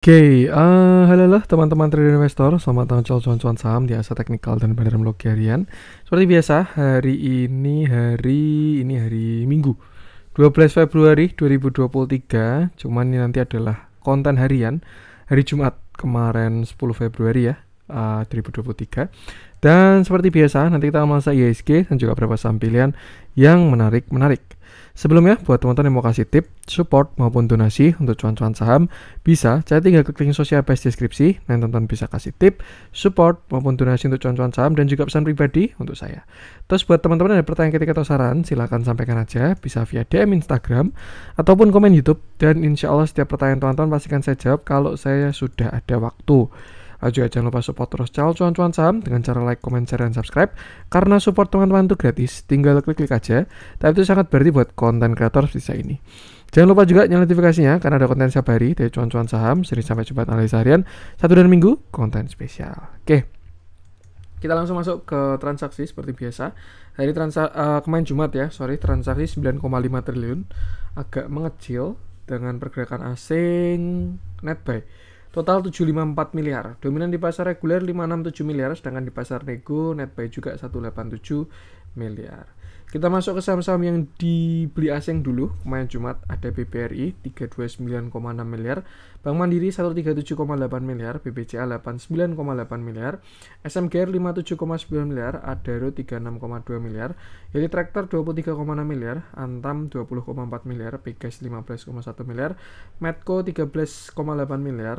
Oke, okay, uh, eh, halo teman-teman trader investor, selamat tahun cuan-cuan saham di Asa Teknikal dan Bandar logarian. Seperti biasa, hari ini hari ini hari Minggu, 12 Februari 2023. Cuman ini nanti adalah konten harian hari Jumat kemarin 10 Februari ya, eh, uh, 2023. Dan seperti biasa, nanti kita akan masa ISG dan juga beberapa saham pilihan yang menarik-menarik. Sebelumnya, buat teman-teman yang mau kasih tip, support maupun donasi untuk cuan-cuan saham, bisa saya tinggal klik link sosial page deskripsi, dan teman-teman bisa kasih tip, support maupun donasi untuk cuan-cuan saham, dan juga pesan pribadi untuk saya. Terus buat teman-teman yang ada pertanyaan ketika atau saran, silahkan sampaikan aja, bisa via DM Instagram, ataupun komen YouTube, dan insya Allah setiap pertanyaan teman-teman pastikan saya jawab kalau saya sudah ada waktu. Lalu juga jangan lupa support terus channel cuan-cuan saham dengan cara like, comment, share, dan subscribe. Karena support teman-teman itu gratis, tinggal klik-klik aja. Tapi itu sangat berarti buat konten kreator seperti saya ini. Jangan lupa juga nyalain notifikasinya karena ada konten setiap hari dari cuan-cuan saham, sering sampai Jumat analisa harian, satu dan minggu konten spesial. Oke. Kita langsung masuk ke transaksi seperti biasa. Hari transa uh, kemarin Jumat ya, sorry transaksi 9,5 triliun agak mengecil dengan pergerakan asing net buy. Total 754 miliar, dominan di pasar reguler 567 miliar, sedangkan di pasar nego net buy juga 187 miliar. Kita masuk ke saham-saham yang dibeli asing dulu. Kemarin Jumat ada BBRI 329,6 miliar, Bank Mandiri 137,8 miliar, BBCA 89,8 miliar, SMGR 57,9 miliar, Adaro 36,2 miliar, Yali Traktor 23,6 miliar, Antam 20,4 miliar, Pegas 15,1 miliar, Medco 13,8 miliar,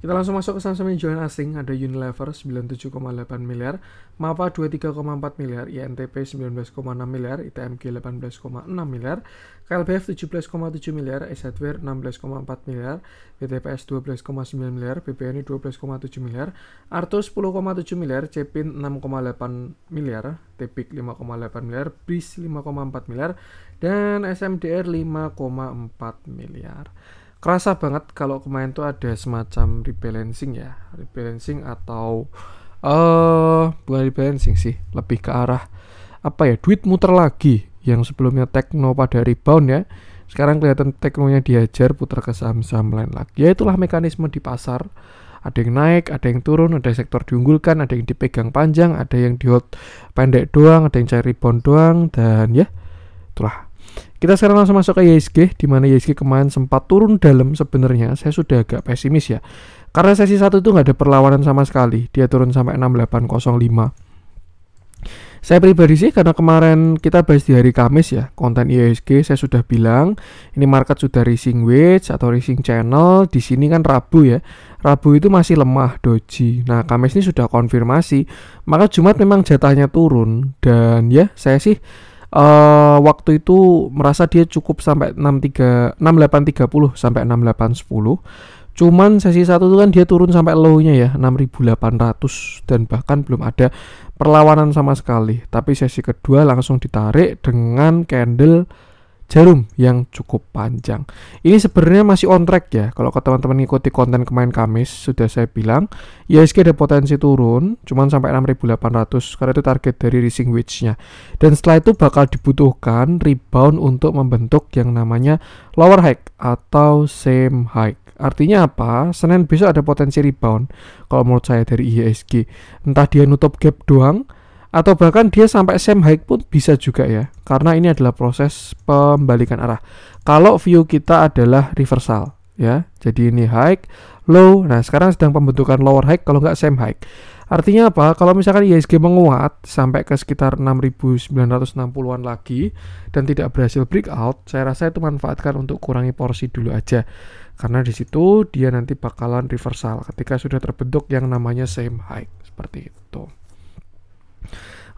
Kita langsung masuk ke saham-saham jualan asing, ada Unilever 97,8 miliar, MAPA 23,4 miliar, INTP 19,6 miliar, ITMG 18,6 miliar, KLBF 17,7 miliar, Esetware 16,4 miliar, BTPS 12,9 miliar, Bpni 12,7 miliar, Arto 10,7 miliar, Cepin 6,8 miliar, Tepik 5,8 miliar, BRIS 5,4 miliar, dan SMDR 5,4 miliar kerasa banget kalau kemarin tuh ada semacam rebalancing ya rebalancing atau eh uh, bukan rebalancing sih lebih ke arah apa ya duit muter lagi yang sebelumnya tekno pada rebound ya sekarang kelihatan teknonya dihajar putar ke saham-saham lain lagi ya itulah mekanisme di pasar ada yang naik, ada yang turun, ada yang sektor diunggulkan, ada yang dipegang panjang, ada yang di hold pendek doang, ada yang cari rebound doang, dan ya, itulah kita sekarang langsung masuk ke ISG, di mana ISG kemarin sempat turun dalam sebenarnya. Saya sudah agak pesimis ya. Karena sesi 1 itu nggak ada perlawanan sama sekali. Dia turun sampai 6805. Saya pribadi sih karena kemarin kita bahas di hari Kamis ya konten ISG saya sudah bilang ini market sudah rising wedge atau rising channel di sini kan Rabu ya Rabu itu masih lemah doji nah Kamis ini sudah konfirmasi maka Jumat memang jatahnya turun dan ya saya sih uh, waktu itu merasa dia cukup sampai 63 6830 sampai 6810. Cuman sesi satu itu kan dia turun sampai low-nya ya 6800 dan bahkan belum ada perlawanan sama sekali. Tapi sesi kedua langsung ditarik dengan candle jarum yang cukup panjang. Ini sebenarnya masih on track ya. Kalau ke teman-teman ngikuti konten kemarin Kamis sudah saya bilang, IHSG ada potensi turun cuman sampai 6800 karena itu target dari rising wedge-nya. Dan setelah itu bakal dibutuhkan rebound untuk membentuk yang namanya lower high atau same high. Artinya apa? Senin besok ada potensi rebound kalau menurut saya dari IHSG. Entah dia nutup gap doang atau bahkan dia sampai same high pun bisa juga ya karena ini adalah proses pembalikan arah kalau view kita adalah reversal ya jadi ini high low nah sekarang sedang pembentukan lower high kalau nggak same high artinya apa kalau misalkan ISG menguat sampai ke sekitar 6.960an lagi dan tidak berhasil breakout saya rasa itu manfaatkan untuk kurangi porsi dulu aja karena di situ dia nanti bakalan reversal ketika sudah terbentuk yang namanya same high seperti itu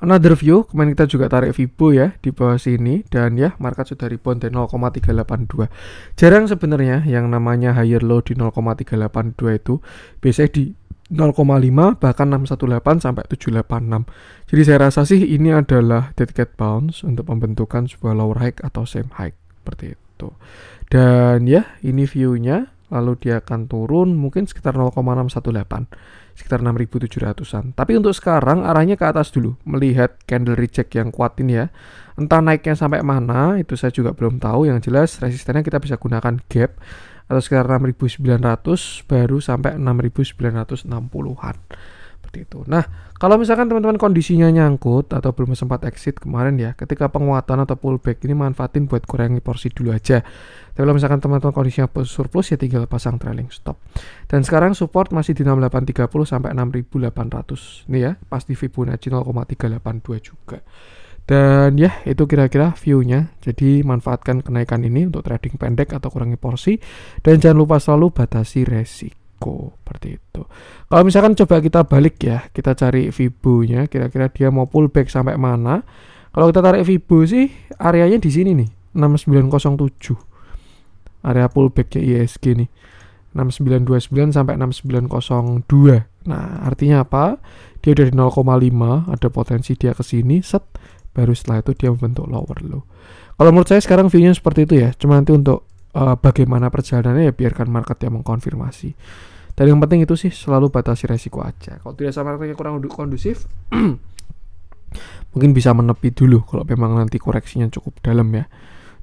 Another view, kemarin kita juga tarik Vibo ya di bawah sini dan ya market sudah rebound di 0,382. Jarang sebenarnya yang namanya higher low di 0,382 itu biasanya di 0,5 bahkan 618 sampai 786. Jadi saya rasa sih ini adalah dead cat bounce untuk pembentukan sebuah lower high atau same high seperti itu. Dan ya ini view-nya lalu dia akan turun mungkin sekitar 0,618 sekitar 6.700an. Tapi untuk sekarang arahnya ke atas dulu, melihat candle reject yang kuat ini ya. Entah naiknya sampai mana, itu saya juga belum tahu. Yang jelas resistennya kita bisa gunakan gap atau sekitar 6.900 baru sampai 6.960-an. Seperti itu. Nah, kalau misalkan teman-teman kondisinya nyangkut atau belum sempat exit kemarin ya, ketika penguatan atau pullback ini manfaatin buat kurangi porsi dulu aja. Tapi kalau misalkan teman-teman kondisinya surplus ya tinggal pasang trailing stop. Dan sekarang support masih di 6830 sampai 6800. Ini ya, pasti Fibonacci 0,382 juga. Dan ya, itu kira-kira view-nya. Jadi manfaatkan kenaikan ini untuk trading pendek atau kurangi porsi dan jangan lupa selalu batasi resiko. Monaco seperti itu. Kalau misalkan coba kita balik ya, kita cari fibonya, nya kira-kira dia mau pullback sampai mana. Kalau kita tarik fibo sih areanya di sini nih, 6907. Area pullback ya ISG nih. 6929 sampai 6902. Nah, artinya apa? Dia udah di 0,5, ada potensi dia ke sini, set, baru setelah itu dia membentuk lower low. Kalau menurut saya sekarang view-nya seperti itu ya, cuma nanti untuk uh, bagaimana perjalanannya ya biarkan market yang mengkonfirmasi. Dan yang penting itu sih selalu batasi resiko aja. Kalau tidak sama marketnya kurang kondusif, mungkin bisa menepi dulu kalau memang nanti koreksinya cukup dalam ya.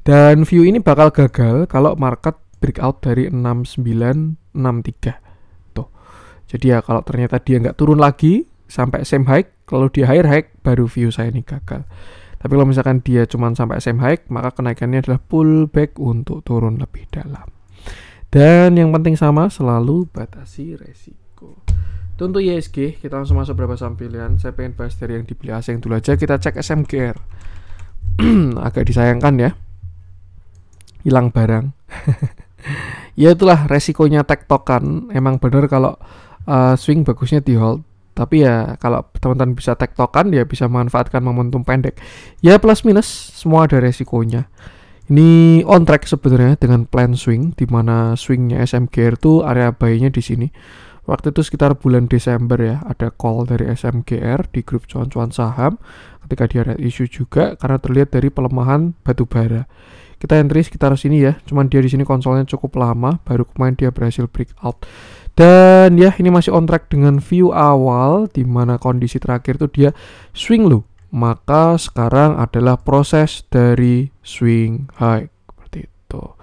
Dan view ini bakal gagal kalau market breakout dari 6963. Tuh. Jadi ya kalau ternyata dia nggak turun lagi sampai same high, kalau dia higher high baru view saya ini gagal. Tapi kalau misalkan dia cuma sampai SM high, maka kenaikannya adalah pullback untuk turun lebih dalam. Dan yang penting sama, selalu batasi resiko. Itu untuk ISG, kita langsung masuk berapa saham pilihan. Saya pengen bahas dari yang dibeli asing e dulu aja, kita cek SMGR. Agak disayangkan ya, hilang barang. ya itulah resikonya tektokan. Emang benar kalau uh, swing bagusnya di hold tapi ya kalau teman-teman bisa tektokan dia ya bisa memanfaatkan momentum pendek. Ya plus minus semua ada resikonya. Ini on track sebenarnya dengan plan swing di mana swingnya SMGR itu area bayinya di sini. Waktu itu sekitar bulan Desember ya, ada call dari SMGR di grup cuan-cuan saham ketika dia ada isu juga karena terlihat dari pelemahan batu bara. Kita entry sekitar sini ya, cuman dia di sini konsolnya cukup lama baru kemarin dia berhasil break out. Dan ya ini masih on track dengan view awal di mana kondisi terakhir itu dia swing low. Maka sekarang adalah proses dari swing high seperti itu.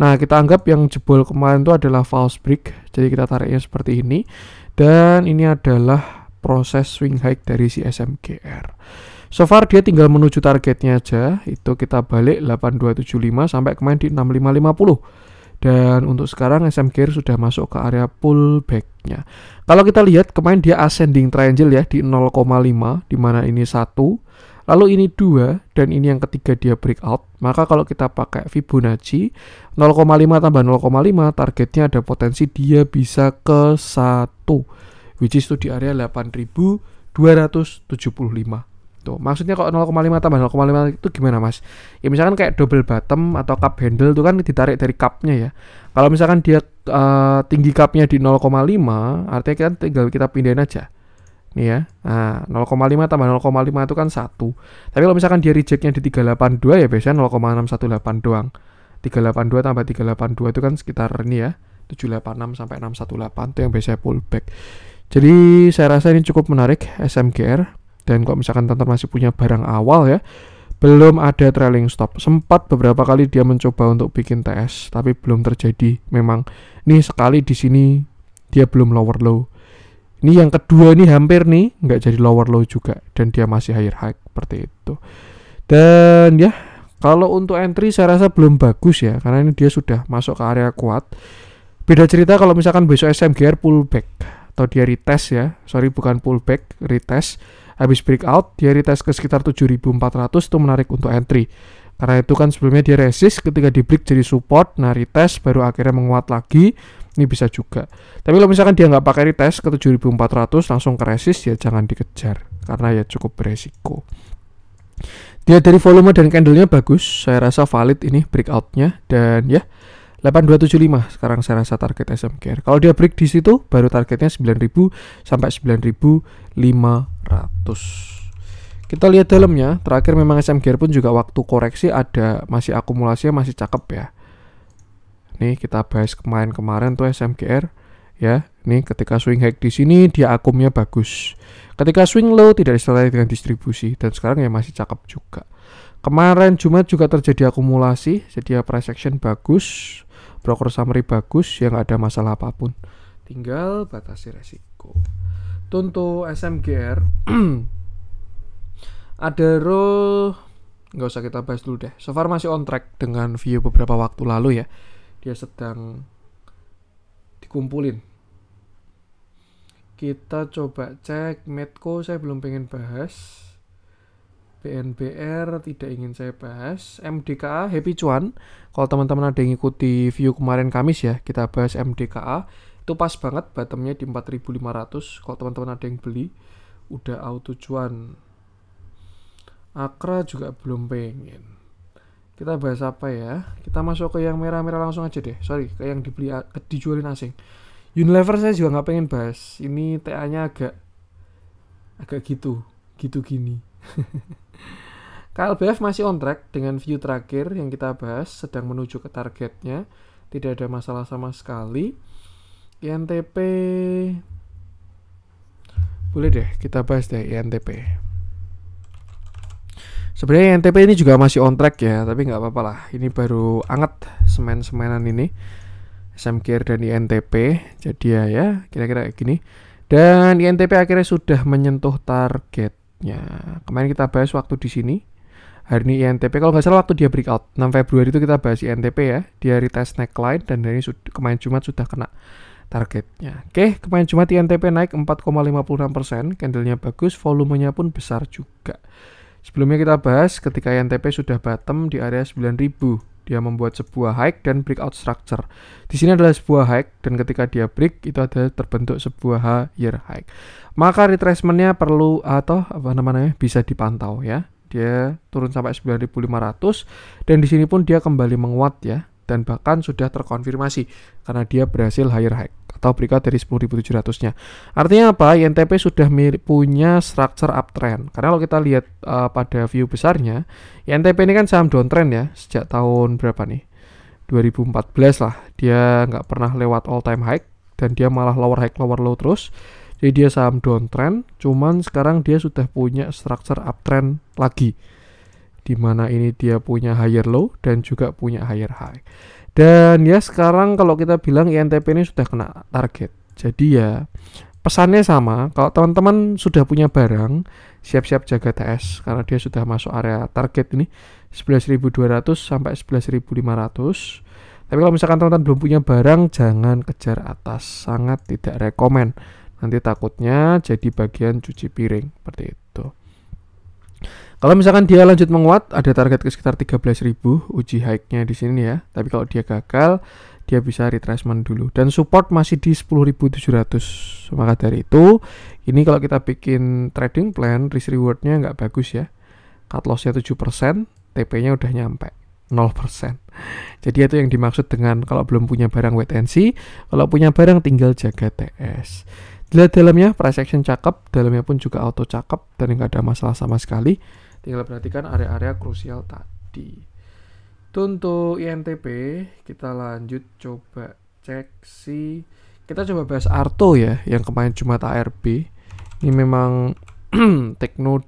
Nah, kita anggap yang jebol kemarin itu adalah false break. Jadi kita tariknya seperti ini. Dan ini adalah proses swing high dari si SMGR. So far dia tinggal menuju targetnya aja. Itu kita balik 8275 sampai kemarin di 6550 dan untuk sekarang SM Gear sudah masuk ke area pullbacknya. Kalau kita lihat kemarin dia ascending triangle ya di 0,5 di mana ini satu, lalu ini dua dan ini yang ketiga dia breakout. Maka kalau kita pakai Fibonacci 0,5 tambah 0,5 targetnya ada potensi dia bisa ke satu, which is itu di area 8275 gitu. Maksudnya kok 0,5 tambah 0,5 itu gimana mas? Ya misalkan kayak double bottom atau cup handle itu kan ditarik dari cupnya ya. Kalau misalkan dia uh, tinggi cupnya di 0,5 artinya kita tinggal kita pindahin aja. Nih ya, nah, 0,5 tambah 0,5 itu kan 1. Tapi kalau misalkan dia rejectnya di 382 ya biasanya 0,618 doang. 382 tambah 382 itu kan sekitar ini ya 786 sampai 618 itu yang biasanya pullback jadi saya rasa ini cukup menarik SMGR dan kalau misalkan tante masih punya barang awal ya belum ada trailing stop. Sempat beberapa kali dia mencoba untuk bikin TS, tapi belum terjadi. Memang ini sekali di sini dia belum lower low. Ini yang kedua ini hampir nih nggak jadi lower low juga dan dia masih higher high seperti itu. Dan ya kalau untuk entry saya rasa belum bagus ya karena ini dia sudah masuk ke area kuat. Beda cerita kalau misalkan besok SMGR pullback atau dia retest ya. Sorry bukan pullback, retest Habis breakout, dia retest ke sekitar 7400 itu menarik untuk entry. Karena itu kan sebelumnya dia resist ketika di break jadi support, nah retest baru akhirnya menguat lagi. Ini bisa juga. Tapi kalau misalkan dia nggak pakai retest ke 7400 langsung ke resist ya jangan dikejar karena ya cukup beresiko. Dia dari volume dan candlenya bagus, saya rasa valid ini breakoutnya dan ya 8275 sekarang saya rasa target SMKR. Kalau dia break di situ baru targetnya 9000 sampai 9500 kita lihat dalamnya terakhir memang SM Gear pun juga waktu koreksi ada masih akumulasi masih cakep ya nih kita bahas kemarin-kemarin tuh SM Gear ya nih ketika swing high di sini dia akumnya bagus ketika swing low tidak disertai dengan distribusi dan sekarang ya masih cakep juga kemarin Jumat juga terjadi akumulasi jadi ya price action bagus broker summary bagus yang ada masalah apapun tinggal batasi resiko Tuntu SMGR ada role nggak usah kita bahas dulu deh. So far masih on track dengan view beberapa waktu lalu ya. Dia sedang dikumpulin. Kita coba cek Medco saya belum pengen bahas. BNBR tidak ingin saya bahas. MDKA Happy Cuan. Kalau teman-teman ada yang ikuti view kemarin Kamis ya, kita bahas MDKA itu pas banget bottomnya di 4500 kalau teman-teman ada yang beli udah auto cuan Akra juga belum pengen kita bahas apa ya kita masuk ke yang merah-merah langsung aja deh sorry ke yang dibeli ke, dijualin asing Unilever saya juga nggak pengen bahas ini TA nya agak agak gitu gitu gini KLBF masih on track dengan view terakhir yang kita bahas sedang menuju ke targetnya tidak ada masalah sama sekali INTP boleh deh kita bahas deh INTP sebenarnya INTP ini juga masih on track ya tapi nggak apa-apa lah ini baru anget semen-semenan ini SMKR dan INTP jadi ya ya kira-kira kayak gini dan INTP akhirnya sudah menyentuh targetnya kemarin kita bahas waktu di sini hari ini INTP kalau nggak salah waktu dia breakout 6 Februari itu kita bahas INTP ya Dia hari tes neckline dan hari ini kemarin Jumat sudah kena targetnya. Oke, kemarin Jumat INTP naik 4,56%, candlenya bagus, volumenya pun besar juga. Sebelumnya kita bahas ketika INTP sudah bottom di area 9000, dia membuat sebuah high dan breakout structure. Di sini adalah sebuah high dan ketika dia break itu ada terbentuk sebuah higher high. Maka retracementnya perlu atau apa namanya bisa dipantau ya. Dia turun sampai 9.500 dan di sini pun dia kembali menguat ya dan bahkan sudah terkonfirmasi karena dia berhasil higher high atau berikut dari 10.700-nya. Artinya apa? INTP sudah punya structure uptrend. Karena kalau kita lihat uh, pada view besarnya, INTP ini kan saham downtrend ya sejak tahun berapa nih? 2014 lah. Dia nggak pernah lewat all time high dan dia malah lower high lower low terus. Jadi dia saham downtrend, cuman sekarang dia sudah punya structure uptrend lagi di mana ini dia punya higher low dan juga punya higher high. Dan ya sekarang kalau kita bilang INTP ini sudah kena target. Jadi ya pesannya sama, kalau teman-teman sudah punya barang, siap-siap jaga TS karena dia sudah masuk area target ini 11.200 sampai 11.500. Tapi kalau misalkan teman-teman belum punya barang, jangan kejar atas, sangat tidak rekomend. Nanti takutnya jadi bagian cuci piring seperti itu. Kalau misalkan dia lanjut menguat, ada target ke sekitar 13.000 uji high-nya di sini ya. Tapi kalau dia gagal, dia bisa retracement dulu. Dan support masih di 10.700. Maka dari itu, ini kalau kita bikin trading plan, risk reward-nya nggak bagus ya. Cut loss-nya 7%, TP-nya udah nyampe. 0%. Jadi itu yang dimaksud dengan kalau belum punya barang wait and see, kalau punya barang tinggal jaga TS. Dilihat dalamnya price action cakep, dalamnya pun juga auto cakep dan nggak ada masalah sama sekali. Tinggal perhatikan area-area krusial tadi. Untuk INTP, kita lanjut coba cek si kita coba bahas Arto ya yang kemarin Jumat ARB. Ini memang Tekno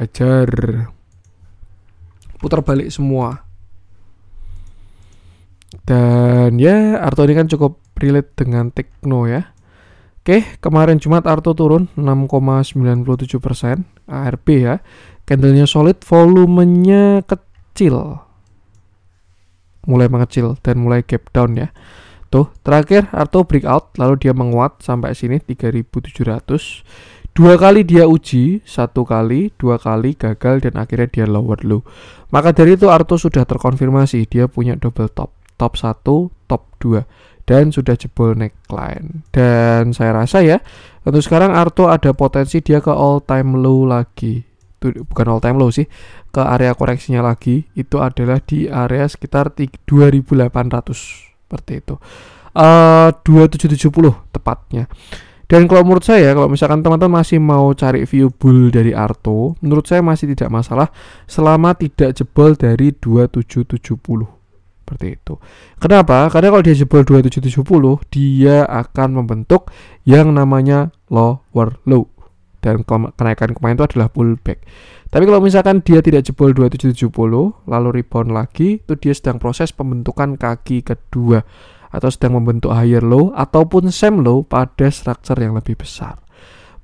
hajar putar balik semua. Dan ya Arto ini kan cukup relate dengan Tekno ya Oke, kemarin Jumat Arto turun 6,97 persen ARB ya. Candlenya solid, volumenya kecil, mulai mengecil dan mulai gap down ya. Tuh, terakhir Arto breakout lalu dia menguat sampai sini 3.700. Dua kali dia uji, satu kali, dua kali gagal dan akhirnya dia lower low. Maka dari itu Arto sudah terkonfirmasi dia punya double top, top 1, top 2 dan sudah jebol neckline. Dan saya rasa ya, untuk sekarang Arto ada potensi dia ke all time low lagi. Itu bukan all time low sih, ke area koreksinya lagi itu adalah di area sekitar 2800 seperti itu. Eh, uh, 2770 tepatnya. Dan kalau menurut saya, kalau misalkan teman-teman masih mau cari view bull dari Arto, menurut saya masih tidak masalah selama tidak jebol dari 2770 seperti itu. Kenapa? Karena kalau dia jebol 2770, dia akan membentuk yang namanya lower low. Dan kenaikan kemarin itu adalah pullback. Tapi kalau misalkan dia tidak jebol 2770, lalu rebound lagi, itu dia sedang proses pembentukan kaki kedua atau sedang membentuk higher low ataupun same low pada structure yang lebih besar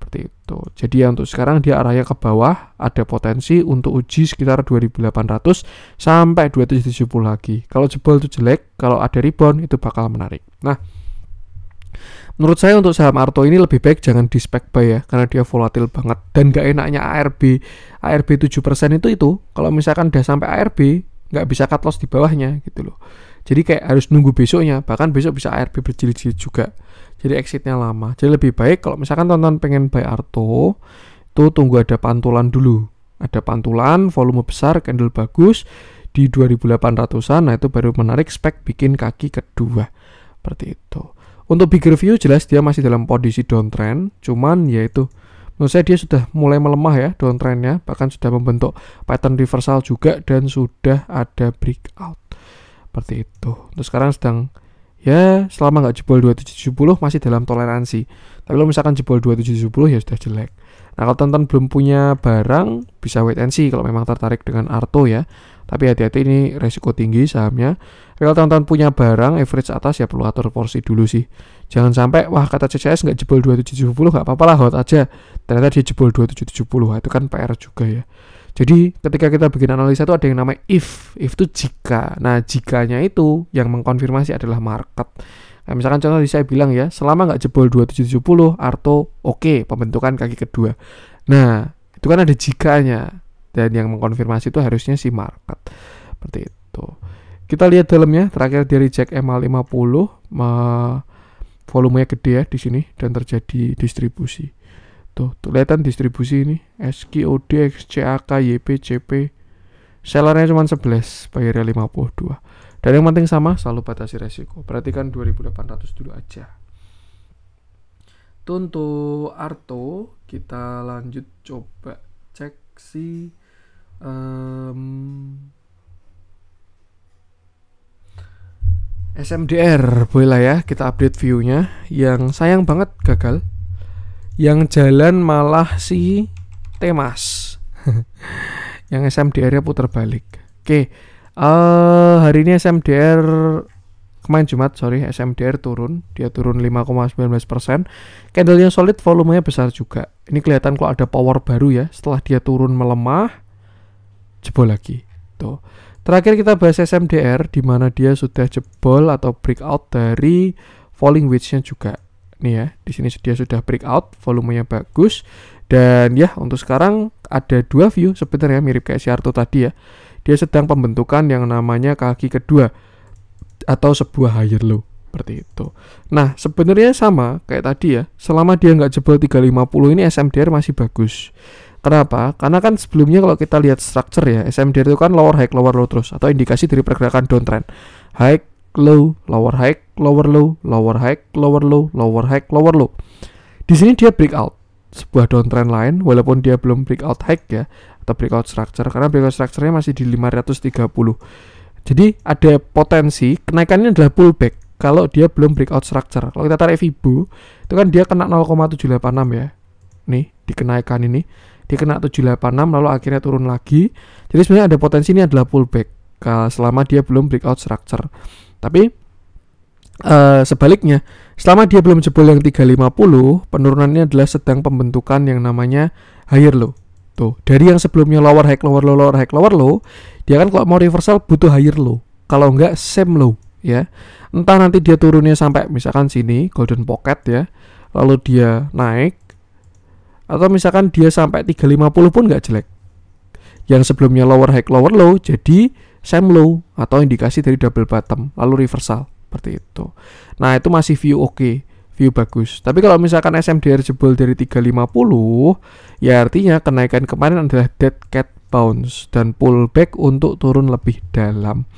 seperti itu. Jadi ya, untuk sekarang dia arahnya ke bawah, ada potensi untuk uji sekitar 2800 sampai 2770 lagi. Kalau jebol itu jelek, kalau ada rebound itu bakal menarik. Nah, Menurut saya untuk saham Arto ini lebih baik jangan di spec buy ya karena dia volatil banget dan gak enaknya ARB ARB 7% itu itu kalau misalkan udah sampai ARB nggak bisa cut loss di bawahnya gitu loh. Jadi kayak harus nunggu besoknya bahkan besok bisa ARB berjilid-jilid juga jadi exitnya lama jadi lebih baik kalau misalkan tonton pengen buy arto itu tunggu ada pantulan dulu ada pantulan volume besar candle bagus di 2800an nah itu baru menarik spek bikin kaki kedua seperti itu untuk bigger view jelas dia masih dalam kondisi downtrend cuman yaitu menurut saya dia sudah mulai melemah ya downtrendnya bahkan sudah membentuk pattern reversal juga dan sudah ada breakout seperti itu terus sekarang sedang ya selama nggak jebol 2770 masih dalam toleransi tapi kalau misalkan jebol 2770 ya sudah jelek nah kalau teman-teman belum punya barang bisa wait and see kalau memang tertarik dengan Arto ya tapi hati-hati ini resiko tinggi sahamnya tapi kalau teman-teman punya barang average atas ya perlu atur porsi dulu sih jangan sampai wah kata CCS nggak jebol 2770 nggak apa-apa lah hot aja ternyata dia jebol 2770 itu kan PR juga ya jadi ketika kita bikin analisa itu ada yang namanya if. If itu jika. Nah jikanya itu yang mengkonfirmasi adalah market. Nah, misalkan contoh tadi saya bilang ya, selama nggak jebol 2770, Arto oke okay, pembentukan kaki kedua. Nah itu kan ada jikanya. Dan yang mengkonfirmasi itu harusnya si market. Seperti itu. Kita lihat dalamnya, terakhir dari Jack MA50. volumenya gede ya di sini dan terjadi distribusi. Tuh, kelihatan distribusi ini. SQOD, XCAK, YP, CP. Sellernya cuma 11, bayarnya 52. Dan yang penting sama, selalu batasi resiko. Perhatikan 2800 dulu aja. Tunto Arto, kita lanjut coba cek si um, SMDR boleh lah ya kita update view-nya yang sayang banget gagal yang jalan malah si Temas yang SMDR-nya putar balik oke uh, hari ini SMDR kemarin Jumat sorry SMDR turun dia turun 5,19% candlenya solid volumenya besar juga ini kelihatan kok ada power baru ya setelah dia turun melemah jebol lagi tuh terakhir kita bahas SMDR di mana dia sudah jebol atau breakout dari falling wedge-nya juga nih ya. Di sini dia sudah breakout, volumenya bagus. Dan ya, untuk sekarang ada dua view sebenarnya mirip kayak Arto tadi ya. Dia sedang pembentukan yang namanya kaki kedua atau sebuah higher low seperti itu. Nah, sebenarnya sama kayak tadi ya. Selama dia nggak jebol 350 ini SMDR masih bagus. Kenapa? Karena kan sebelumnya kalau kita lihat structure ya, SMDR itu kan lower high, lower low terus atau indikasi dari pergerakan downtrend. High low, lower high, lower low, lower high, lower low, lower high, lower low. Di sini dia breakout sebuah downtrend lain walaupun dia belum breakout high ya atau breakout structure karena breakout structure-nya masih di 530. Jadi ada potensi kenaikannya adalah pullback kalau dia belum breakout structure. Kalau kita tarik Fibo itu kan dia kena 0,786 ya. Nih, dikenaikan ini dia kena 786 lalu akhirnya turun lagi jadi sebenarnya ada potensi ini adalah pullback selama dia belum breakout structure tapi uh, sebaliknya, selama dia belum jebol yang 350, penurunannya adalah sedang pembentukan yang namanya higher low. Tuh, dari yang sebelumnya lower high, lower low, lower high, lower low, dia kan kalau mau reversal butuh higher low. Kalau enggak same low ya. Entah nanti dia turunnya sampai misalkan sini golden pocket ya. Lalu dia naik atau misalkan dia sampai 350 pun nggak jelek. Yang sebelumnya lower high, lower low jadi low atau indikasi dari double bottom lalu reversal seperti itu. Nah, itu masih view oke, okay, view bagus. Tapi kalau misalkan SMDR jebol dari 350, ya artinya kenaikan kemarin adalah dead cat bounce dan pullback untuk turun lebih dalam.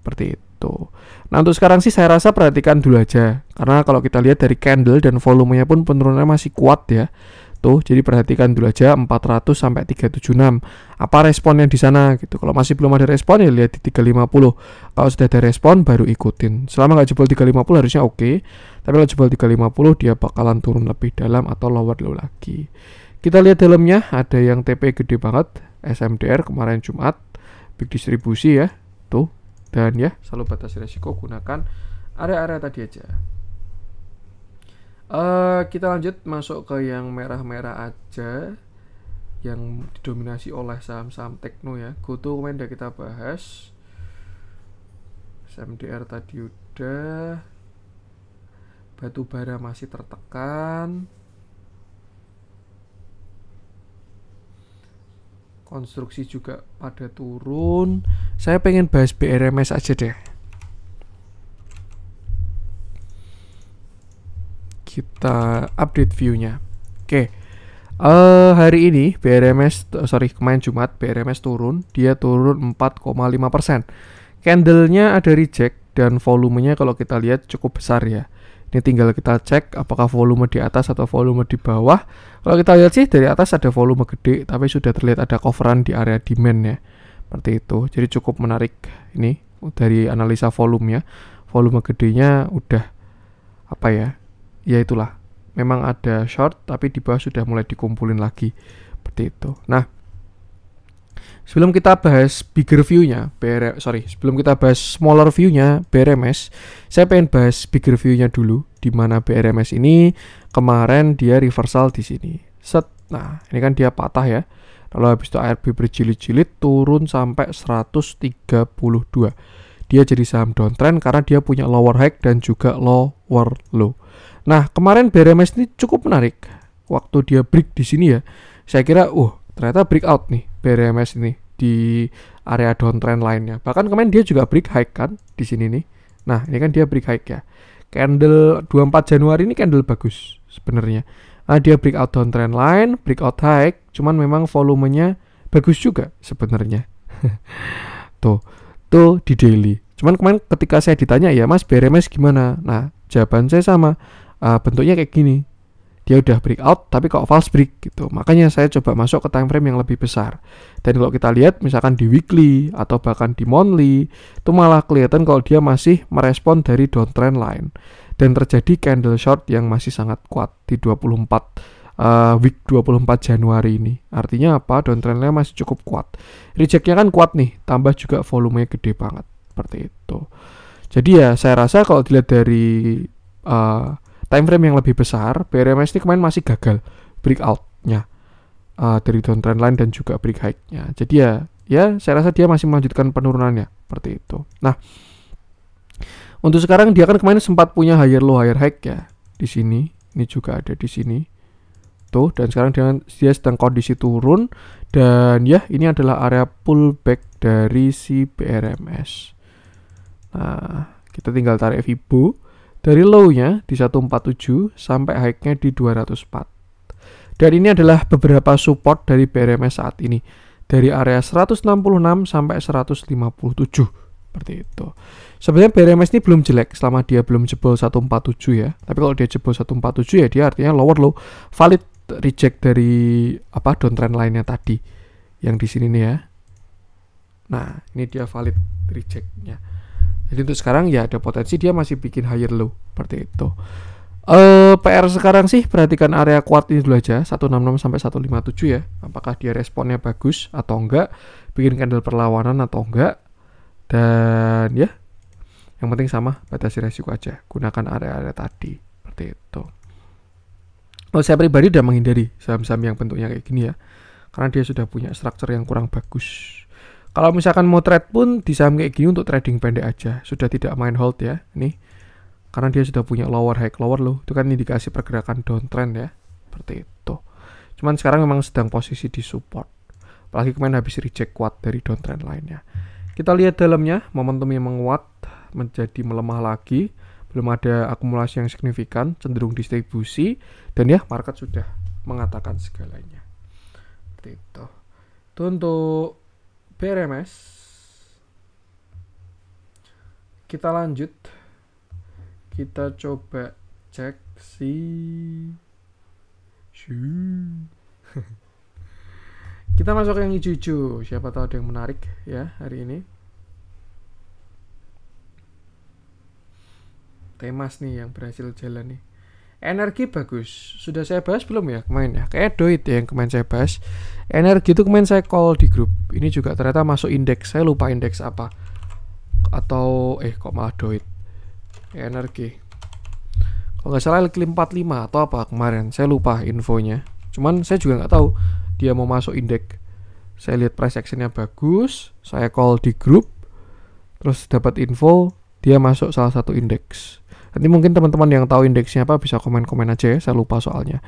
Seperti itu. Nah, untuk sekarang sih saya rasa perhatikan dulu aja karena kalau kita lihat dari candle dan volumenya pun penurunannya masih kuat ya jatuh. jadi perhatikan dulu aja 400 sampai 376. Apa responnya di sana gitu. Kalau masih belum ada respon ya lihat di 350. Kalau sudah ada respon baru ikutin. Selama nggak jebol 350 harusnya oke. Okay. Tapi kalau jebol 350 dia bakalan turun lebih dalam atau lower low lagi. Kita lihat dalamnya ada yang TP gede banget, SMDR kemarin Jumat, big distribusi ya. Tuh. Dan ya, selalu batasi resiko gunakan area-area tadi aja. Eh, kita lanjut masuk ke yang merah-merah aja yang didominasi oleh saham-saham tekno ya. Goto kemarin kita bahas. SMDR tadi udah. Batu bara masih tertekan. Konstruksi juga pada turun. Saya pengen bahas BRMS aja deh. kita update view-nya. Oke. Okay. Uh, eh, hari ini BRMS sorry kemarin Jumat BRMS turun, dia turun 4,5%. Candle-nya ada reject dan volumenya kalau kita lihat cukup besar ya. Ini tinggal kita cek apakah volume di atas atau volume di bawah. Kalau kita lihat sih dari atas ada volume gede tapi sudah terlihat ada coveran di area demand ya. Seperti itu. Jadi cukup menarik ini dari analisa volumenya. Volume gedenya udah apa ya ya itulah memang ada short tapi di bawah sudah mulai dikumpulin lagi seperti itu nah sebelum kita bahas bigger view-nya BR, e, sorry sebelum kita bahas smaller view-nya BRMS e saya pengen bahas bigger view-nya dulu di mana BRMS e ini kemarin dia reversal di sini set nah ini kan dia patah ya lalu habis itu ARB berjilid-jilid turun sampai 132 dia jadi saham downtrend karena dia punya lower high dan juga lower low Nah, kemarin Beremes ini cukup menarik. Waktu dia break di sini ya, saya kira, uh, ternyata breakout nih BRMS ini di area downtrend lainnya. Bahkan kemarin dia juga break high kan di sini nih. Nah, ini kan dia break high ya. Candle 24 Januari ini candle bagus sebenarnya. Nah, dia breakout downtrend line, breakout high, cuman memang volumenya bagus juga sebenarnya. tuh, tuh di daily. Cuman kemarin ketika saya ditanya ya, Mas BRMS gimana? Nah, jawaban saya sama uh, bentuknya kayak gini dia udah break out tapi kok false break gitu makanya saya coba masuk ke time frame yang lebih besar dan kalau kita lihat misalkan di weekly atau bahkan di monthly itu malah kelihatan kalau dia masih merespon dari downtrend line dan terjadi candle short yang masih sangat kuat di 24 uh, eh, week 24 Januari ini artinya apa downtrend line masih cukup kuat rejectnya kan kuat nih tambah juga volumenya gede banget seperti itu jadi ya saya rasa kalau dilihat dari uh, time frame yang lebih besar, BRMS ini kemarin masih gagal breakoutnya uh, dari downtrend line dan juga break high-nya. Jadi ya, ya saya rasa dia masih melanjutkan penurunannya seperti itu. Nah, untuk sekarang dia kan kemarin sempat punya higher low higher high ya di sini, ini juga ada di sini. Tuh dan sekarang dia, dia sedang kondisi turun dan ya ini adalah area pullback dari si BRMS. Nah, kita tinggal tarik Fibo dari low-nya di 147 sampai high-nya di 204. Dan ini adalah beberapa support dari BRMS saat ini dari area 166 sampai 157 seperti itu. Sebenarnya BRMS ini belum jelek selama dia belum jebol 147 ya. Tapi kalau dia jebol 147 ya dia artinya lower low valid reject dari apa downtrend lainnya tadi yang di sini nih ya. Nah, ini dia valid rejectnya. Jadi untuk sekarang ya ada potensi dia masih bikin higher low seperti itu. Uh, eh, PR sekarang sih perhatikan area kuat ini dulu aja 166 sampai 157 ya. Apakah dia responnya bagus atau enggak, bikin candle perlawanan atau enggak. Dan ya, yang penting sama batasi resiko aja. Gunakan area-area tadi seperti itu. Oh, saya pribadi udah menghindari saham-saham yang bentuknya kayak gini ya. Karena dia sudah punya structure yang kurang bagus. Kalau misalkan mau trade pun di saham kayak gini untuk trading pendek aja, sudah tidak main hold ya. Ini karena dia sudah punya lower high lower loh. Itu kan indikasi pergerakan downtrend ya. Seperti itu. Cuman sekarang memang sedang posisi di support. Apalagi kemarin habis reject kuat dari downtrend lainnya. Kita lihat dalamnya, momentum yang menguat menjadi melemah lagi, belum ada akumulasi yang signifikan, cenderung distribusi dan ya market sudah mengatakan segalanya. Seperti itu. Itu untuk PRMS. Kita lanjut. Kita coba cek si kita masuk yang hijau-hijau. Siapa tahu ada yang menarik ya hari ini. Temas nih yang berhasil jalan nih energi bagus sudah saya bahas belum ya kemarin ya kayak doit ya yang kemarin saya bahas energi itu kemarin saya call di grup ini juga ternyata masuk indeks saya lupa indeks apa atau eh kok malah doit energi kalau nggak salah LK45 atau apa kemarin saya lupa infonya cuman saya juga nggak tahu dia mau masuk indeks saya lihat price actionnya bagus saya call di grup terus dapat info dia masuk salah satu indeks Nanti mungkin teman-teman yang tahu indeksnya apa bisa komen-komen aja ya, saya lupa soalnya.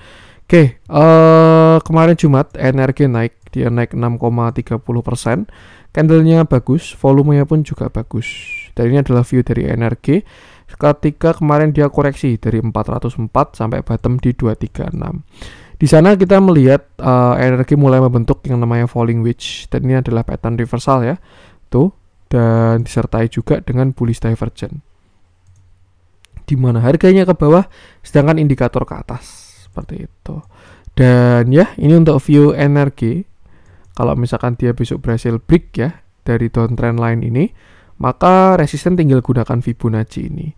Oke, okay, uh, eh, kemarin Jumat energi naik, dia naik 6,30 persen. Candlenya bagus, volumenya pun juga bagus. Dan ini adalah view dari energi. Ketika kemarin dia koreksi dari 404 sampai bottom di 236. Di sana kita melihat uh, energi mulai membentuk yang namanya falling wedge. Dan ini adalah pattern reversal ya. Tuh, dan disertai juga dengan bullish divergence di mana harganya ke bawah, sedangkan indikator ke atas seperti itu. Dan ya, ini untuk view energi. Kalau misalkan dia besok berhasil break ya dari downtrend line ini, maka resisten tinggal gunakan Fibonacci ini.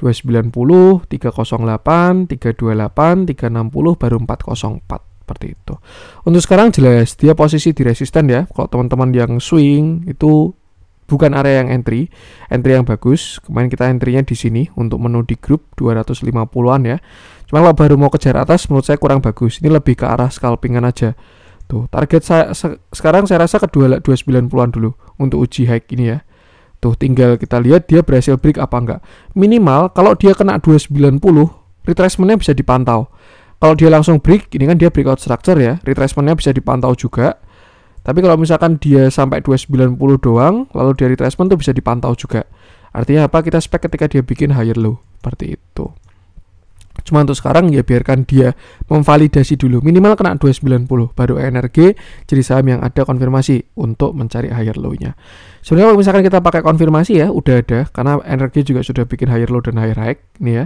290, 308, 328, 360, baru 404 seperti itu. Untuk sekarang jelas dia posisi di resisten ya. Kalau teman-teman yang swing itu bukan area yang entry, entry yang bagus. Kemarin kita entry-nya di sini untuk menu di grup 250-an ya. Cuma kalau baru mau kejar atas menurut saya kurang bagus. Ini lebih ke arah scalpingan aja. Tuh, target saya se sekarang saya rasa ke 290-an dulu untuk uji high ini ya. Tuh, tinggal kita lihat dia berhasil break apa enggak. Minimal kalau dia kena 290, retracementnya bisa dipantau. Kalau dia langsung break, ini kan dia breakout structure ya, retracementnya bisa dipantau juga tapi kalau misalkan dia sampai 290 doang, lalu dia retracement tuh bisa dipantau juga. Artinya apa? Kita spek ketika dia bikin higher low, seperti itu. Cuma untuk sekarang ya biarkan dia memvalidasi dulu. Minimal kena 290 baru energi jadi saham yang ada konfirmasi untuk mencari higher low-nya. Sebenarnya kalau misalkan kita pakai konfirmasi ya udah ada karena energi juga sudah bikin higher low dan higher high Ini ya.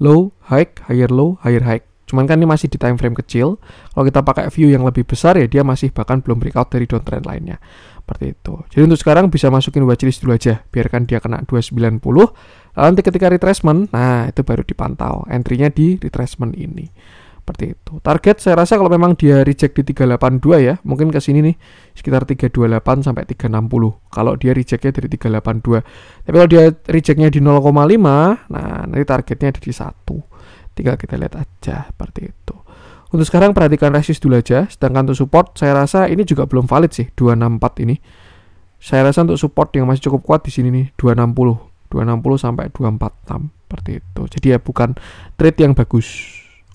Low, high, higher low, higher high Cuman kan ini masih di time frame kecil. Kalau kita pakai view yang lebih besar ya dia masih bahkan belum breakout dari downtrend lainnya. Seperti itu. Jadi untuk sekarang bisa masukin watchlist dulu aja. Biarkan dia kena 290. Lalu nanti ketika retracement, nah itu baru dipantau. Entry-nya di retracement ini. Seperti itu. Target saya rasa kalau memang dia reject di 382 ya, mungkin ke sini nih sekitar 328 sampai 360. Kalau dia rejectnya dari 382. Tapi kalau dia rejectnya di 0,5, nah nanti targetnya ada di 1 tinggal kita lihat aja seperti itu untuk sekarang perhatikan resist dulu aja sedangkan untuk support saya rasa ini juga belum valid sih 264 ini saya rasa untuk support yang masih cukup kuat di sini nih 260 260 sampai 246 seperti itu jadi ya bukan trade yang bagus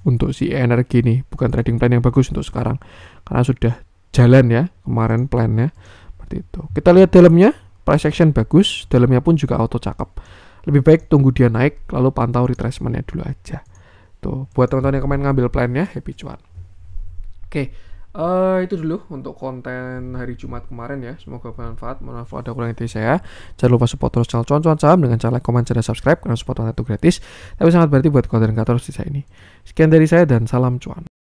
untuk si energi ini bukan trading plan yang bagus untuk sekarang karena sudah jalan ya kemarin plannya seperti itu kita lihat dalamnya price action bagus dalamnya pun juga auto cakep lebih baik tunggu dia naik lalu pantau retracementnya dulu aja Tuh, gitu. buat teman-teman yang kemarin ngambil plannya, happy cuan. Oke, okay. uh, eh, itu dulu untuk konten hari Jumat kemarin ya. Semoga bermanfaat. Mohon ada kurang dari saya. Jangan lupa support terus channel Cuan Cuan Saham dengan cara like, comment, share, dan subscribe karena support itu gratis. Tapi sangat berarti buat konten kreator sisa ini. Sekian dari saya dan salam cuan.